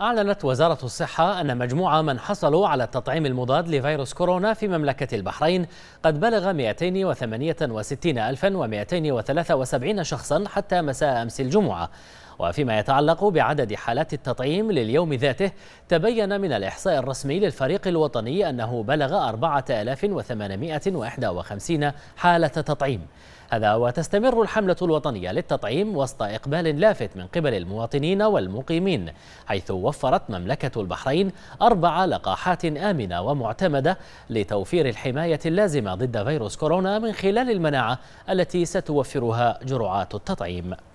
أعلنت وزارة الصحة أن مجموعة من حصلوا على التطعيم المضاد لفيروس كورونا في مملكة البحرين قد بلغ 268,273 شخصا حتى مساء أمس الجمعة وفيما يتعلق بعدد حالات التطعيم لليوم ذاته تبين من الإحصاء الرسمي للفريق الوطني أنه بلغ 4851 حالة تطعيم هذا وتستمر الحملة الوطنية للتطعيم وسط إقبال لافت من قبل المواطنين والمقيمين حيث وفرت مملكة البحرين أربع لقاحات آمنة ومعتمدة لتوفير الحماية اللازمة ضد فيروس كورونا من خلال المناعة التي ستوفرها جرعات التطعيم